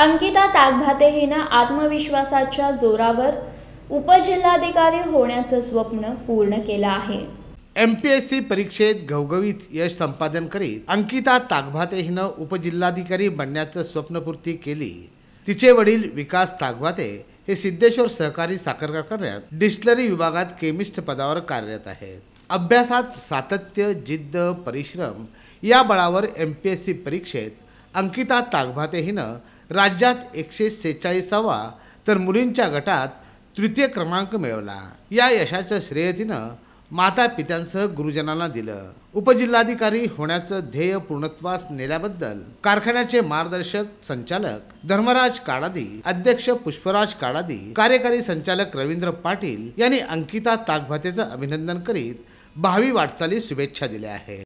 अंकिता तागभाते हिनं आत्मविश्वासाच्या जोरावर उपजिल्हाधिकारी होण्याचं स्वप्न पूर्ण केलं आहे एम पी एस सी परीक्षेत घवघवीत यश संपादन करीत अंकिता तागभाते हिनं उपजिल्हाधिकारी बनण्याचं स्वप्नपूर्ती केली तिचे वडील विकास तागभाते हे सिद्धेश्वर सहकारी साखर कारखान्यात डिस्टलरी विभागात केमिस्ट पदावर कार्यरत आहेत अभ्यासात सातत्य जिद्द परिश्रम या बळावर एम परीक्षेत अंकिता तागभाते हिनं राज्यात एकशे सेहेचाळीसावा तर मुलींच्या गटात तृतीय क्रमांक मिळवला या यशाचं श्रेय तिनं माता पित्यांसह गुरुजनांना दिलं उपजिल्हाधिकारी होण्याचं ध्येय पूर्णत्वास नेल्याबद्दल कारखान्याचे मार्गदर्शक संचालक धर्मराज काळादी अध्यक्ष पुष्पराज काळादी कार्यकारी संचालक रवींद्र पाटील यांनी अंकिता ताकभातेचं अभिनंदन करीत भावी वाटचाली शुभेच्छा दिल्या आहेत